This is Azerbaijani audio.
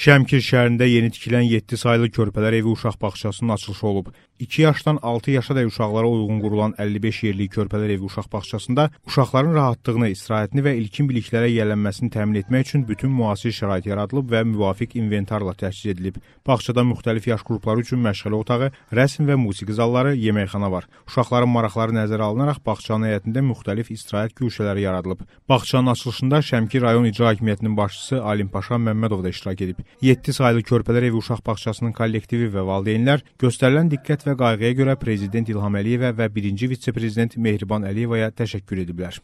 Şəmkir şəhərində yeni tikilən 7 saylı körpələr evi uşaq bağçasının açılışı olub. 2 yaşdan 6 yaşa dək uşaqlara uyğun qurulan 55 yerlik körpələr evi uşaq bağçasında uşaqların rahatlığını, istirahətini və ilkin biliklərə yiyələnməsini təmin etmək üçün bütün müasir şərait yaradılıb və müvafiq inventarla təchiz edilib. Bağçada müxtəlif yaş qrupları üçün məşğələ otağı, rəsm və musiqi zalları, yeməkxana var. Uşaqların maraqları nəzərə alınaraq bağçanın həyətində müxtəlif istirahət güşələri yaradılıb. Bağçanın açılışında Şəmkir rayon icra hakimiyyətinin başçısı Alim Paşa Məmmədov da iştirak edib. 7 saylı Körpələr Evi Uşaq Bağçasının kollektivi və valideynlər göstərilən diqqət və qayğıya görə prezident İlham Əliyevə və birinci vitse-prezident Mehriban Əliyevaya təşəkkür ediblər.